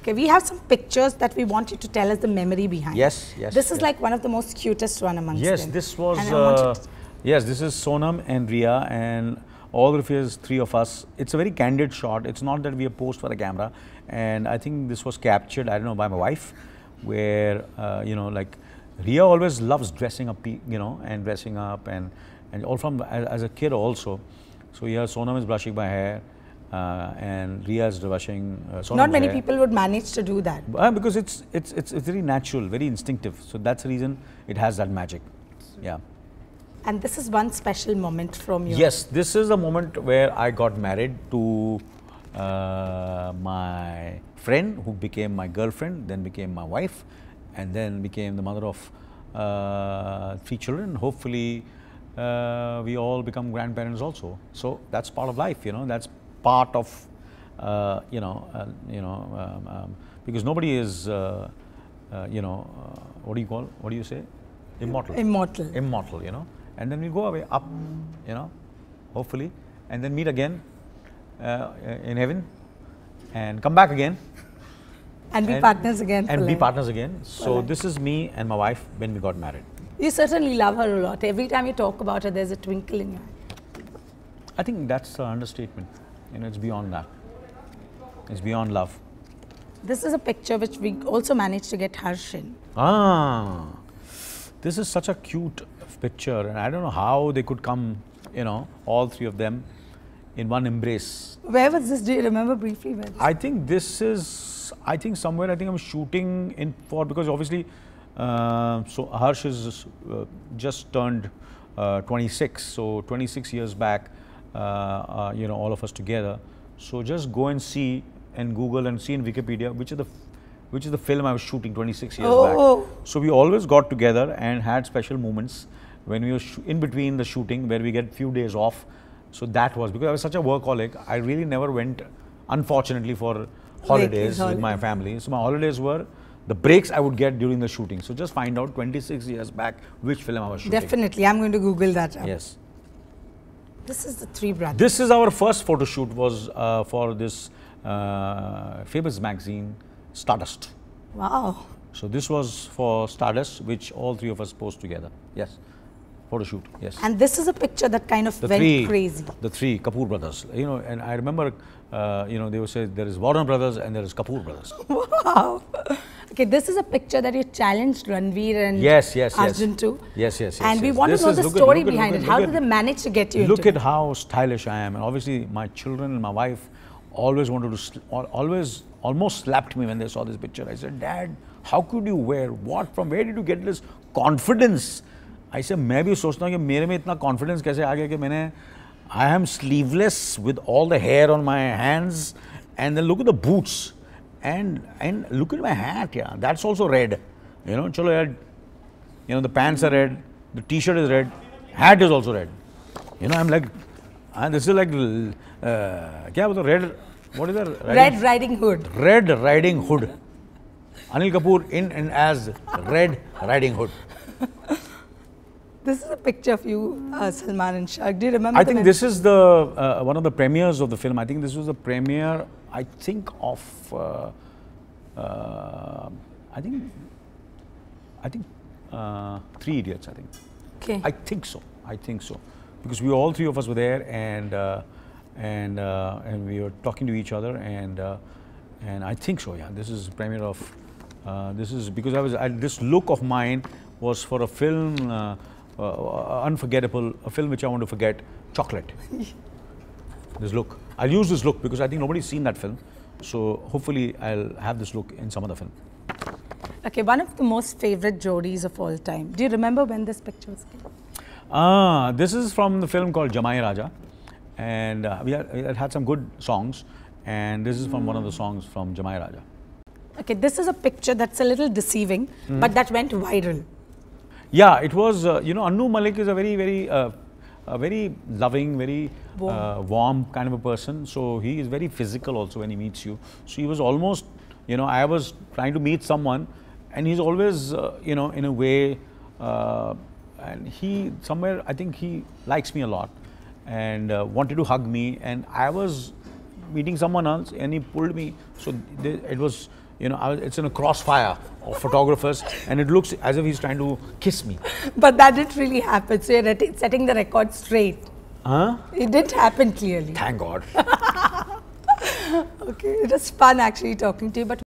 Okay, we have some pictures that we want you to tell us the memory behind. Yes, yes. This is yes. like one of the most cutest one amongst yes, them. Yes, this was, uh, yes, this is Sonam and Ria and all of us, three of us. It's a very candid shot. It's not that we are posed for the camera. And I think this was captured, I don't know, by my wife, where, uh, you know, like Ria always loves dressing up, you know, and dressing up and, and all from, as, as a kid also. So yeah, Sonam is brushing my hair. Uh, and is brushing. Uh, Not many hair. people would manage to do that. Uh, because it's, it's it's it's very natural, very instinctive. So that's the reason it has that magic. Yeah. And this is one special moment from you. Yes, this is a moment where I got married to uh, my friend, who became my girlfriend, then became my wife, and then became the mother of uh, three children. Hopefully, uh, we all become grandparents also. So that's part of life, you know, that's part of, uh, you know, uh, you know, um, um, because nobody is, uh, uh, you know, uh, what do you call, what do you say? Immortal. Immortal. Immortal, you know. And then we go away up, you know, hopefully, and then meet again in heaven and come back again. And be and, partners again. And be life. partners again. So this is me and my wife when we got married. You certainly love her a lot. Every time you talk about her, there's a twinkle in your eye. I think that's an understatement. You know, it's beyond that. It's beyond love. This is a picture which we also managed to get Harsh in. Ah, this is such a cute picture, and I don't know how they could come, you know, all three of them in one embrace. Where was this? Do you remember briefly? Where I think this is, I think somewhere, I think I'm shooting in for because obviously um, so Harsh is uh, just turned uh, 26. So 26 years back, uh, you know, all of us together. So just go and see and Google and see in Wikipedia which is the which is the film I was shooting 26 years oh. back. So we always got together and had special moments when we were in between the shooting where we get few days off. So that was because I was such a workaholic. I really never went, unfortunately, for holidays with my family. So my holidays were the breaks I would get during the shooting. So just find out 26 years back which film I was shooting. Definitely, I'm going to Google that. Up. Yes. This is the Three Brothers. This is our first photo shoot was uh, for this uh, famous magazine, Stardust. Wow. So this was for Stardust, which all three of us posed together. Yes. Photo shoot, yes. And this is a picture that kind of the went three, crazy. The three Kapoor brothers, you know, and I remember, uh, you know, they would say there is Warner brothers and there is Kapoor brothers. Wow. Okay, this is a picture that you challenged Ranveer and yes, yes, Arjun yes. to. Yes, yes, yes. And yes, we want to know the story at, behind it. How did they manage to get you Look at it? how stylish I am. And obviously, my children and my wife always wanted to, always almost slapped me when they saw this picture. I said, Dad, how could you wear what? From where did you get this confidence? I said, मैं भी सोचता हूँ कि मेरे में इतना confidence कैसे आ गया कि मैंने I am sleeveless with all the hair on my hands and then look at the boots and and look at my hat, yeah. That's also red. You know, chalo, yeah, you know, the pants are red, the t-shirt is red, hat is also red. You know, I'm like, and uh, this is like, uh, kya was red, what is that? Riding? Red Riding Hood. Red Riding Hood. Anil Kapoor in and as Red Riding Hood. This is a picture of you, uh, Salman and Shark. Do you remember? I think this is the uh, one of the premieres of the film. I think this was the premiere. I think of. Uh, uh I think. I think uh, Three Idiots. I think. Okay. I think so. I think so, because we all three of us were there, and uh, and and we were talking to each other, and and I think so. Yeah, this is premiere of. this is because I was I, this look of mine was for a film uh, uh, unforgettable, a film which I want to forget, Chocolate. this look. I'll use this look because I think nobody's seen that film. So hopefully I'll have this look in some other film. Okay, one of the most favorite Jodis of all time. Do you remember when this picture was taken? Ah, this is from the film called Jamai Raja. And uh, we, had, it had some good songs. And this is from mm. one of the songs from Jamai Raja. Okay, this is a picture that's a little deceiving, mm but that went viral. Yeah, it was, uh, you know, Anu Malik is a very, very, uh, a very loving, very uh, warm. warm kind of a person. So he is very physical also when he meets you. So he was almost, you know, I was trying to meet someone and he's always, uh, you know, in a way, uh, and he somewhere, I think he likes me a lot and wanted to hug me. And I was meeting someone else and he pulled me. So it was you know, it's in a crossfire of photographers, and it looks as if he's trying to kiss me. But that didn't really happen. So you're setting the record straight. Huh? It didn't happen clearly. Thank God. okay, it was fun actually talking to you, but.